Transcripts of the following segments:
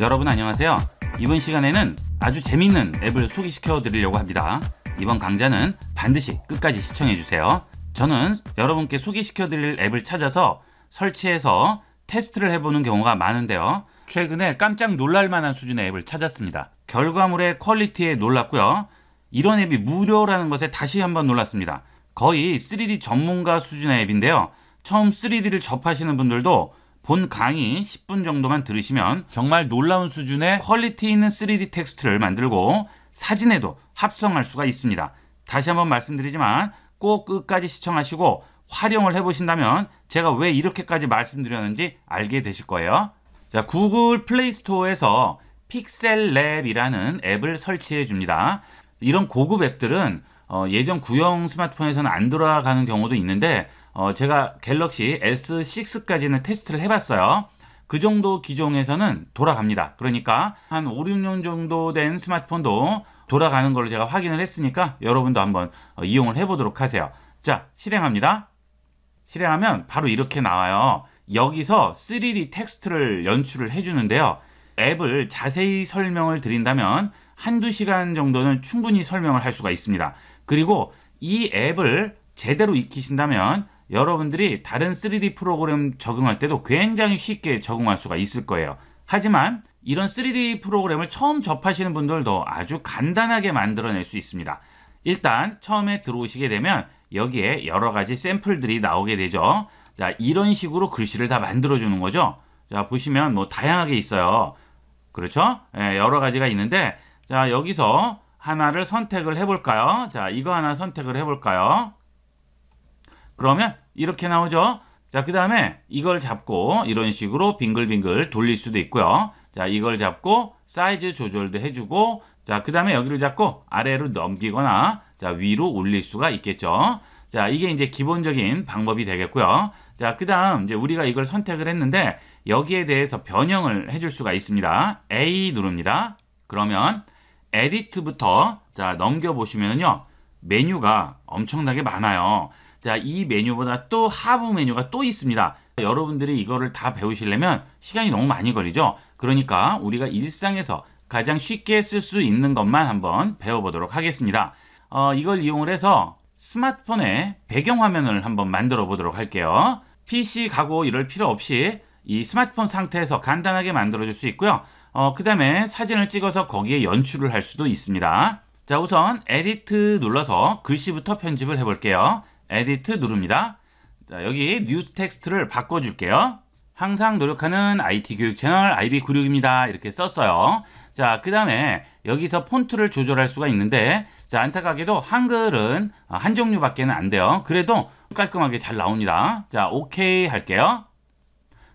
여러분 안녕하세요. 이번 시간에는 아주 재밌는 앱을 소개시켜 드리려고 합니다. 이번 강좌는 반드시 끝까지 시청해 주세요. 저는 여러분께 소개시켜 드릴 앱을 찾아서 설치해서 테스트를 해보는 경우가 많은데요. 최근에 깜짝 놀랄 만한 수준의 앱을 찾았습니다. 결과물의 퀄리티에 놀랐고요. 이런 앱이 무료라는 것에 다시 한번 놀랐습니다. 거의 3D 전문가 수준의 앱인데요. 처음 3D를 접하시는 분들도 본 강의 10분 정도만 들으시면 정말 놀라운 수준의 퀄리티 있는 3D 텍스트를 만들고 사진에도 합성할 수가 있습니다. 다시 한번 말씀드리지만 꼭 끝까지 시청하시고 활용을 해보신다면 제가 왜 이렇게까지 말씀드렸는지 알게 되실 거예요. 자, 구글 플레이스토어에서 픽셀랩이라는 앱을 설치해 줍니다. 이런 고급 앱들은 어, 예전 구형 스마트폰에서는 안 돌아가는 경우도 있는데 어, 제가 갤럭시 S6까지는 테스트를 해봤어요. 그 정도 기종에서는 돌아갑니다. 그러니까 한 5, 6년 정도 된 스마트폰도 돌아가는 걸로 제가 확인을 했으니까 여러분도 한번 어, 이용을 해보도록 하세요. 자, 실행합니다. 실행하면 바로 이렇게 나와요. 여기서 3D 텍스트를 연출을 해주는데요. 앱을 자세히 설명을 드린다면 한두 시간 정도는 충분히 설명을 할 수가 있습니다. 그리고 이 앱을 제대로 익히신다면 여러분들이 다른 3D 프로그램 적응할 때도 굉장히 쉽게 적응할 수가 있을 거예요. 하지만 이런 3D 프로그램을 처음 접하시는 분들도 아주 간단하게 만들어낼 수 있습니다. 일단 처음에 들어오시게 되면 여기에 여러 가지 샘플들이 나오게 되죠. 자, 이런 식으로 글씨를 다 만들어주는 거죠. 자, 보시면 뭐 다양하게 있어요. 그렇죠? 예, 여러 가지가 있는데 자, 여기서 하나를 선택을 해볼까요? 자, 이거 하나 선택을 해볼까요? 그러면 이렇게 나오죠. 자, 그 다음에 이걸 잡고 이런 식으로 빙글빙글 돌릴 수도 있고요. 자, 이걸 잡고 사이즈 조절도 해주고 자, 그 다음에 여기를 잡고 아래로 넘기거나 자, 위로 올릴 수가 있겠죠. 자, 이게 이제 기본적인 방법이 되겠고요. 자, 그 다음 이제 우리가 이걸 선택을 했는데 여기에 대해서 변형을 해줄 수가 있습니다. A 누릅니다. 그러면 에디트부터 자, 넘겨보시면요. 메뉴가 엄청나게 많아요. 자, 이 메뉴보다 또 하부 메뉴가 또 있습니다. 여러분들이 이거를 다 배우시려면 시간이 너무 많이 걸리죠. 그러니까 우리가 일상에서 가장 쉽게 쓸 수 있는 것만 한번 배워보도록 하겠습니다. 어, 이걸 이용을 해서 스마트폰의 배경화면을 한번 만들어 보도록 할게요. PC 가고 이럴 필요 없이 이 스마트폰 상태에서 간단하게 만들어 줄 수 있고요. 어, 그 다음에 사진을 찍어서 거기에 연출을 할 수도 있습니다. 자, 우선 에디트 눌러서 글씨부터 편집을 해볼게요. 에디트 누릅니다. 자, 여기 뉴스 텍스트를 바꿔줄게요. 항상 노력하는 IT 교육 채널 IB96입니다. 이렇게 썼어요. 자, 그 다음에 여기서 폰트를 조절할 수가 있는데, 자, 안타깝게도 한글은 어, 한 종류밖에는 안 돼요. 그래도 깔끔하게 잘 나옵니다. 자, 오케이 할게요.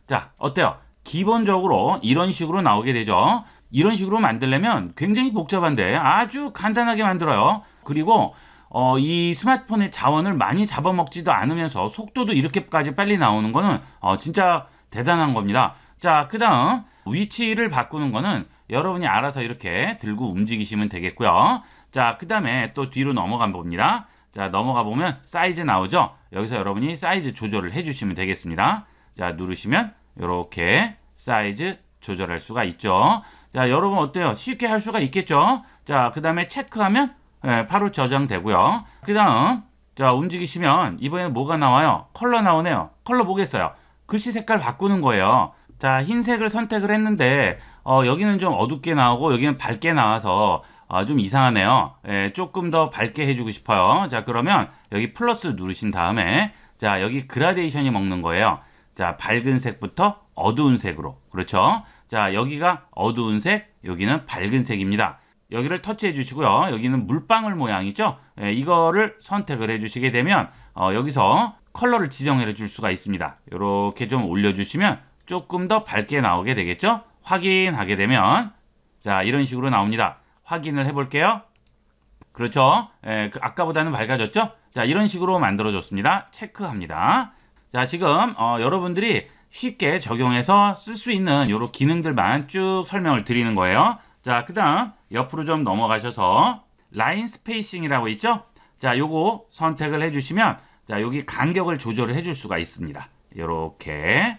자, 어때요? 기본적으로 이런 식으로 나오게 되죠. 이런 식으로 만들려면 굉장히 복잡한데 아주 간단하게 만들어요. 그리고 어, 이 스마트폰의 자원을 많이 잡아먹지도 않으면서 속도도 이렇게까지 빨리 나오는 거는 어, 진짜 대단한 겁니다. 자, 그 다음 위치를 바꾸는 거는 여러분이 알아서 이렇게 들고 움직이시면 되겠고요. 자, 그 다음에 또 뒤로 넘어가 봅니다. 자, 넘어가 보면 사이즈 나오죠? 여기서 여러분이 사이즈 조절을 해주시면 되겠습니다. 자, 누르시면 이렇게 사이즈 조절할 수가 있죠. 자, 여러분 어때요? 쉽게 할 수가 있겠죠? 자, 그 다음에 체크하면 예, 파로 저장되고요. 그 다음 자 움직이시면 이번에는 뭐가 나와요? 컬러 나오네요. 컬러 보겠어요. 글씨 색깔 바꾸는 거예요. 자 흰색을 선택을 했는데 어, 여기는 좀 어둡게 나오고 여기는 밝게 나와서 어, 좀 이상하네요. 예, 조금 더 밝게 해주고 싶어요. 자 그러면 여기 플러스 누르신 다음에 자 여기 그라데이션이 먹는 거예요. 자 밝은 색부터 어두운 색으로 그렇죠. 자 여기가 어두운 색 여기는 밝은 색입니다. 여기를 터치해 주시고요. 여기는 물방울 모양이죠. 예, 이거를 선택을 해 주시게 되면 어, 여기서 컬러를 지정해 줄 수가 있습니다. 이렇게 좀 올려주시면 조금 더 밝게 나오게 되겠죠. 확인하게 되면 자 이런 식으로 나옵니다. 확인을 해볼게요. 그렇죠. 예, 그 아까보다는 밝아졌죠. 자 이런 식으로 만들어졌습니다. 체크합니다. 자 지금 어, 여러분들이 쉽게 적용해서 쓸 수 있는 이런 기능들만 쭉 설명을 드리는 거예요. 자, 그 다음 옆으로 좀 넘어가셔서 라인 스페이싱이라고 있죠? 자, 요거 선택을 해주시면 자, 여기 간격을 조절을 해줄 수가 있습니다. 요렇게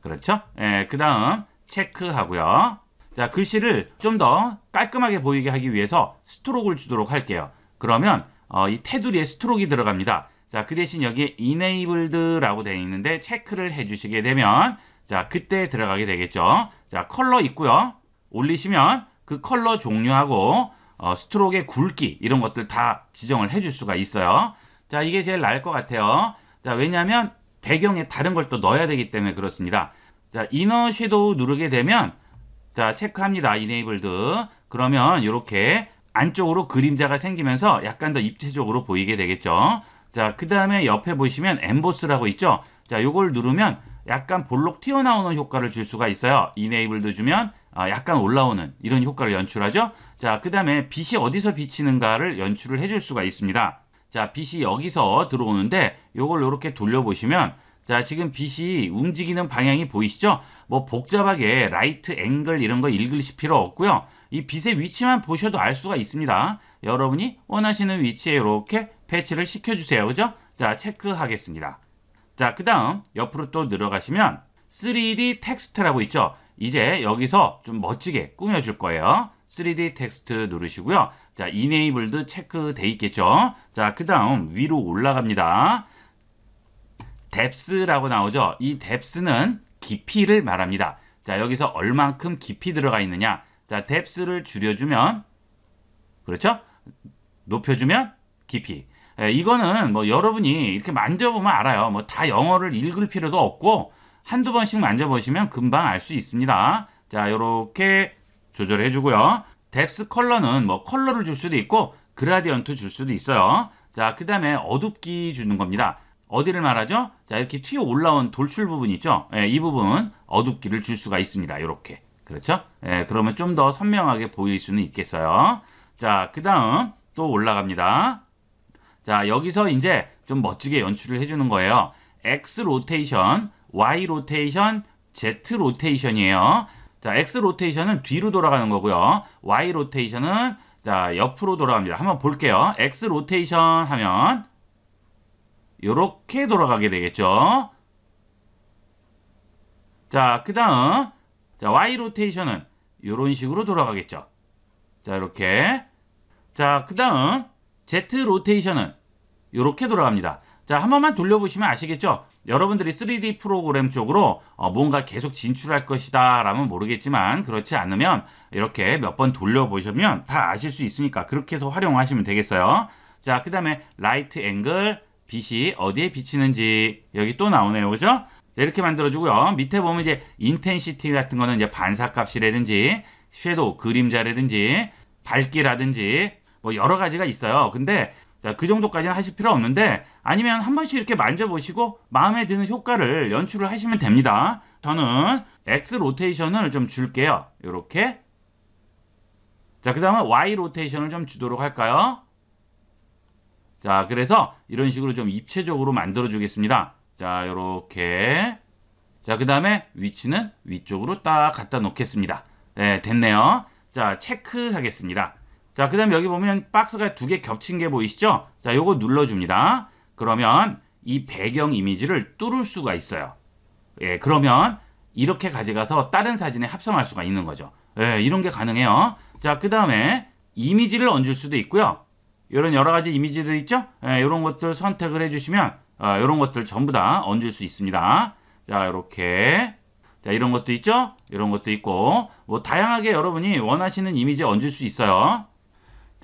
그렇죠? 예, 그 다음 체크하고요. 자, 글씨를 좀 더 깔끔하게 보이게 하기 위해서 스트로크를 주도록 할게요. 그러면 어, 이 테두리에 스트로크가 들어갑니다. 자, 그 대신 여기에 enabled라고 되어 있는데 체크를 해주시게 되면 자, 그때 들어가게 되겠죠. 자, 컬러 있고요. 올리시면 그 컬러 종류하고 어, 스트로크의 굵기 이런 것들 다 지정을 해 줄 수가 있어요. 자 이게 제일 나을 것 같아요. 자 왜냐하면 배경에 다른 걸 또 넣어야 되기 때문에 그렇습니다. 자 이너 섀도우 누르게 되면 자 체크합니다. 이네이블드 그러면 이렇게 안쪽으로 그림자가 생기면서 약간 더 입체적으로 보이게 되겠죠. 자그 다음에 옆에 보시면 엠보스라고 있죠. 자 요걸 누르면 약간 볼록 튀어나오는 효과를 줄 수가 있어요. 이네이블드 주면 아, 약간 올라오는 이런 효과를 연출하죠. 자, 그 다음에 빛이 어디서 비치는가를 연출을 해줄 수가 있습니다. 자, 빛이 여기서 들어오는데 이걸 이렇게 돌려보시면 자, 지금 빛이 움직이는 방향이 보이시죠? 뭐 복잡하게 라이트 앵글 이런 거 읽으실 필요 없고요. 이 빛의 위치만 보셔도 알 수가 있습니다. 여러분이 원하시는 위치에 이렇게 배치를 시켜주세요. 그죠? 자, 체크하겠습니다. 자, 그 다음 옆으로 또늘어가시면 3D 텍스트라고 있죠? 이제 여기서 좀 멋지게 꾸며줄 거예요. 3D 텍스트 누르시고요. 자, 이네이블드 체크 돼 있겠죠? 자, 그 다음 위로 올라갑니다. 뎁스라고 나오죠? 이 뎁스는 깊이를 말합니다. 자, 여기서 얼만큼 깊이 들어가 있느냐? 자, 뎁스를 줄여주면 그렇죠? 높여주면 깊이. 예, 이거는 뭐 여러분이 이렇게 만져보면 알아요. 뭐 다 영어를 읽을 필요도 없고 한두 번씩 만져보시면 금방 알 수 있습니다. 자, 이렇게 조절해 주고요. 뎁스 컬러는 뭐 컬러를 줄 수도 있고 그라디언트 줄 수도 있어요. 자, 그 다음에 어둡기 주는 겁니다. 어디를 말하죠? 자, 이렇게 튀어 올라온 돌출 부분 있죠? 예, 이 부분 어둡기를 줄 수가 있습니다. 요렇게 그렇죠? 예, 그러면 좀 더 선명하게 보일 수는 있겠어요. 자, 그 다음 또 올라갑니다. 자, 여기서 이제 좀 멋지게 연출을 해주는 거예요. X 로테이션 Y 로테이션, Z 로테이션이에요. 자, X 로테이션은 뒤로 돌아가는 거고요. Y 로테이션은 자, 옆으로 돌아갑니다. 한번 볼게요. X 로테이션 하면 이렇게 돌아가게 되겠죠. 자, 그 다음 자, Y 로테이션은 이런 식으로 돌아가겠죠. 자, 이렇게 자, 그 다음 Z 로테이션은 이렇게 돌아갑니다. 자, 한 번만 돌려보시면 아시겠죠? 여러분들이 3D 프로그램 쪽으로 어, 뭔가 계속 진출할 것이다 라면 모르겠지만 그렇지 않으면 이렇게 몇 번 돌려보시면 다 아실 수 있으니까 그렇게 해서 활용하시면 되겠어요. 자, 그 다음에 라이트 앵글, 빛이 어디에 비치는지 여기 또 나오네요. 그죠? 자, 이렇게 만들어주고요. 밑에 보면 이제 인텐시티 같은 거는 이제 반사값이라든지 섀도우, 그림자라든지 밝기라든지 뭐 여러 가지가 있어요. 근데 자, 그 정도까지는 하실 필요 없는데 아니면 한 번씩 이렇게 만져보시고 마음에 드는 효과를 연출을 하시면 됩니다. 저는 X 로테이션을 좀 줄게요. 이렇게 자, 그 다음에 Y 로테이션을 좀 주도록 할까요? 자, 그래서 이런 식으로 좀 입체적으로 만들어 주겠습니다. 자, 이렇게 자, 그 다음에 위치는 위쪽으로 딱 갖다 놓겠습니다. 네, 됐네요. 자, 체크하겠습니다. 자, 그 다음 여기 보면 박스가 두 개 겹친 게 보이시죠? 자, 요거 눌러줍니다. 그러면 이 배경 이미지를 뚫을 수가 있어요. 예, 그러면 이렇게 가져가서 다른 사진에 합성할 수가 있는 거죠. 예, 이런 게 가능해요. 자, 그 다음에 이미지를 얹을 수도 있고요. 이런 여러 가지 이미지들 있죠? 예, 이런 것들 선택을 해주시면 어, 이런 것들 전부 다 얹을 수 있습니다. 자, 이렇게 자, 이런 것도 있죠? 이런 것도 있고 뭐 다양하게 여러분이 원하시는 이미지 얹을 수 있어요.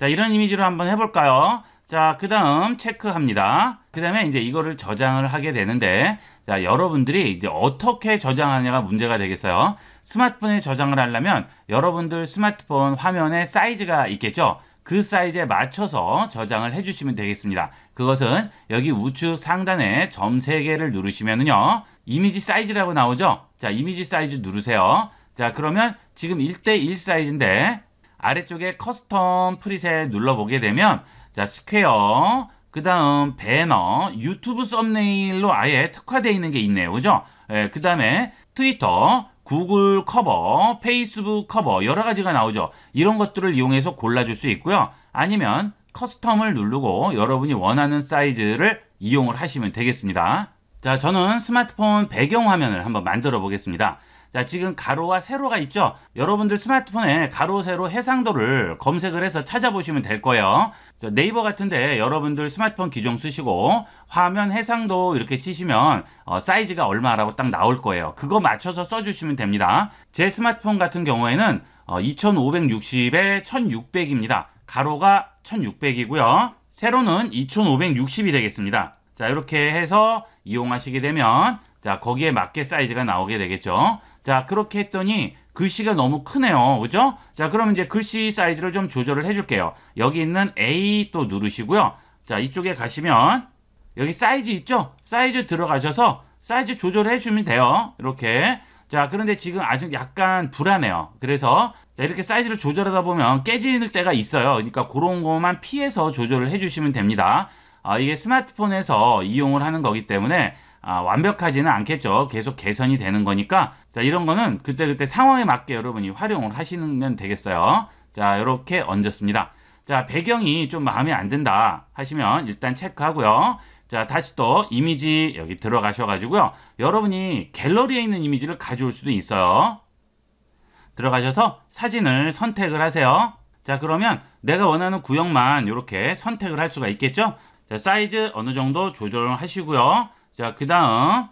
자, 이런 이미지로 한번 해볼까요? 자, 그 다음 체크합니다. 그 다음에 이제 이거를 저장을 하게 되는데, 자, 여러분들이 이제 어떻게 저장하느냐가 문제가 되겠어요. 스마트폰에 저장을 하려면 여러분들 스마트폰 화면에 사이즈가 있겠죠? 그 사이즈에 맞춰서 저장을 해주시면 되겠습니다. 그것은 여기 우측 상단에 점 3개를 누르시면은요, 이미지 사이즈라고 나오죠? 자, 이미지 사이즈 누르세요. 자, 그러면 지금 1대1 사이즈인데, 아래쪽에 커스텀 프리셋 눌러보게 되면 자 스퀘어 그 다음 배너 유튜브 썸네일로 아예 특화되어 있는 게 있네요 그죠 예, 그 다음에 트위터 구글 커버 페이스북 커버 여러 가지가 나오죠 이런 것들을 이용해서 골라줄 수 있고요 아니면 커스텀을 누르고 여러분이 원하는 사이즈를 이용을 하시면 되겠습니다 자 저는 스마트폰 배경화면을 한번 만들어 보겠습니다 자, 지금 가로와 세로가 있죠? 여러분들 스마트폰에 가로, 세로 해상도를 검색을 해서 찾아보시면 될 거예요. 네이버 같은데 여러분들 스마트폰 기종 쓰시고 화면 해상도 이렇게 치시면 어, 사이즈가 얼마라고 딱 나올 거예요. 그거 맞춰서 써주시면 됩니다. 제 스마트폰 같은 경우에는 어, 2560에 1600입니다. 가로가 1600이고요. 세로는 2560이 되겠습니다. 자, 이렇게 해서 이용하시게 되면 자, 거기에 맞게 사이즈가 나오게 되겠죠. 자, 그렇게 했더니 글씨가 너무 크네요. 그죠? 자, 그럼 이제 글씨 사이즈를 좀 조절을 해줄게요. 여기 있는 A 또 누르시고요. 자, 이쪽에 가시면 여기 사이즈 있죠? 사이즈 들어가셔서 사이즈 조절해 주면 돼요. 이렇게. 자, 그런데 지금 아직 약간 불안해요. 그래서 자, 이렇게 사이즈를 조절하다 보면 깨질 때가 있어요. 그러니까 그런 것만 피해서 조절을 해 주시면 됩니다. 아, 이게 스마트폰에서 이용을 하는 거기 때문에 아, 완벽하지는 않겠죠. 계속 개선이 되는 거니까 자 이런 거는 그때그때 상황에 맞게 여러분이 활용을 하시면 되겠어요. 자 이렇게 얹었습니다. 자 배경이 좀 마음에 안 든다 하시면 일단 체크하고요. 자 다시 또 이미지 여기 들어가셔가지고요. 여러분이 갤러리에 있는 이미지를 가져올 수도 있어요. 들어가셔서 사진을 선택을 하세요. 자 그러면 내가 원하는 구역만 이렇게 선택을 할 수가 있겠죠. 자, 사이즈 어느 정도 조절을 하시고요. 자, 그 다음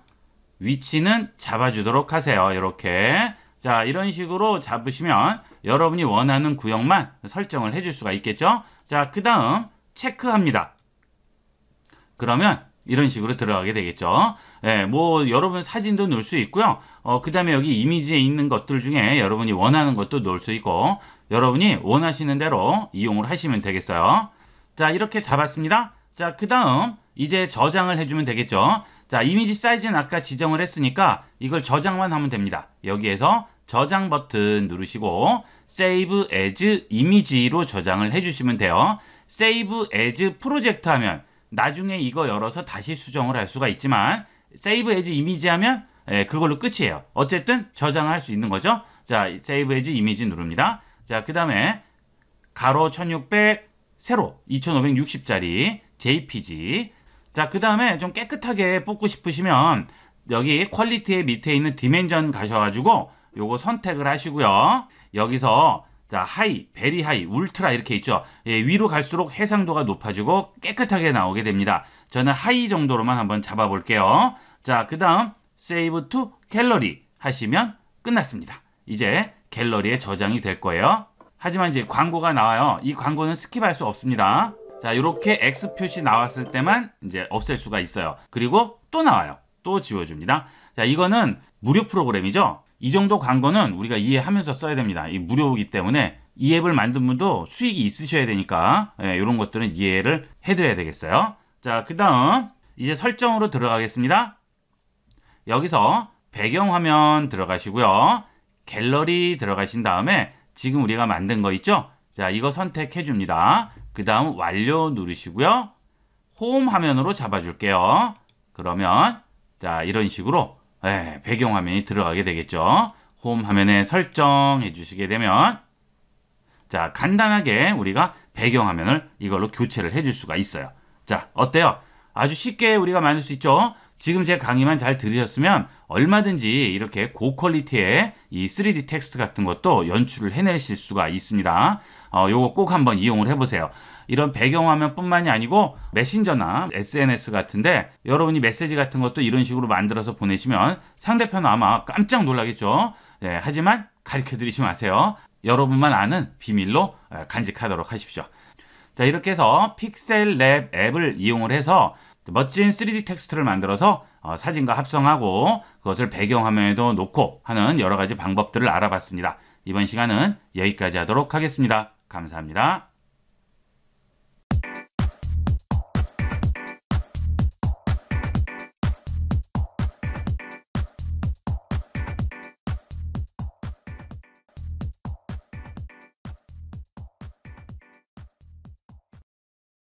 위치는 잡아주도록 하세요. 이렇게. 자, 이런 식으로 잡으시면 여러분이 원하는 구역만 설정을 해 줄 수가 있겠죠. 자, 그 다음 체크합니다. 그러면 이런 식으로 들어가게 되겠죠. 예, 뭐 여러분 사진도 넣을 수 있고요. 어, 그 다음에 여기 이미지에 있는 것들 중에 여러분이 원하는 것도 넣을 수 있고 여러분이 원하시는 대로 이용을 하시면 되겠어요. 자, 이렇게 잡았습니다. 자, 그 다음 이제 저장을 해주면 되겠죠. 자, 이미지 사이즈는 아까 지정을 했으니까 이걸 저장만 하면 됩니다. 여기에서 저장 버튼 누르시고 Save as 이미지로 저장을 해주시면 돼요. Save as 프로젝트 하면 나중에 이거 열어서 다시 수정을 할 수가 있지만 Save as 이미지 하면 예, 그걸로 끝이에요. 어쨌든 저장할 수 있는 거죠. 자, Save as 이미지 누릅니다. 자, 그 다음에 가로 1600, 세로 2560짜리 JPG 자, 그 다음에 좀 깨끗하게 뽑고 싶으시면 여기 퀄리티의 밑에 있는 디멘전 가셔가지고 요거 선택을 하시고요. 여기서 자 하이, 베리 하이, 울트라 이렇게 있죠. 예, 위로 갈수록 해상도가 높아지고 깨끗하게 나오게 됩니다. 저는 하이 정도로만 한번 잡아볼게요. 자, 그 다음 세이브 투 갤러리 하시면 끝났습니다. 이제 갤러리에 저장이 될 거예요. 하지만 이제 광고가 나와요. 이 광고는 스킵할 수 없습니다. 자 이렇게 X 표시 나왔을 때만 이제 없앨 수가 있어요 그리고 또 나와요 또 지워줍니다 자 이거는 무료 프로그램이죠 이 정도 광고는 우리가 이해하면서 써야 됩니다 이 무료이기 때문에 이 앱을 만든 분도 수익이 있으셔야 되니까 예, 이런 것들은 이해를 해드려야 되겠어요 자그 다음 이제 설정으로 들어가겠습니다 여기서 배경화면 들어가시고요 갤러리 들어가신 다음에 지금 우리가 만든 거 있죠 자 이거 선택해 줍니다 그 다음 완료 누르시고요. 홈 화면으로 잡아줄게요. 그러면 자 이런 식으로 예, 배경 화면이 들어가게 되겠죠. 홈 화면에 설정해 주시게 되면 자 간단하게 우리가 배경 화면을 이걸로 교체를 해 줄 수가 있어요. 자 어때요? 아주 쉽게 우리가 만들 수 있죠. 지금 제 강의만 잘 들으셨으면 얼마든지 이렇게 고퀄리티의 이 3D 텍스트 같은 것도 연출을 해내실 수가 있습니다. 어, 요거 꼭 한번 이용을 해보세요. 이런 배경화면뿐만이 아니고 메신저나 SNS 같은데 여러분이 메시지 같은 것도 이런 식으로 만들어서 보내시면 상대편은 아마 깜짝 놀라겠죠. 예, 하지만 가르쳐 드리지 마세요. 여러분만 아는 비밀로 예, 간직하도록 하십시오. 자, 이렇게 해서 픽셀 랩 앱을 이용을 해서 멋진 3D 텍스트를 만들어서 어, 사진과 합성하고 그것을 배경화면에도 놓고 하는 여러 가지 방법들을 알아봤습니다. 이번 시간은 여기까지 하도록 하겠습니다. 감사합니다.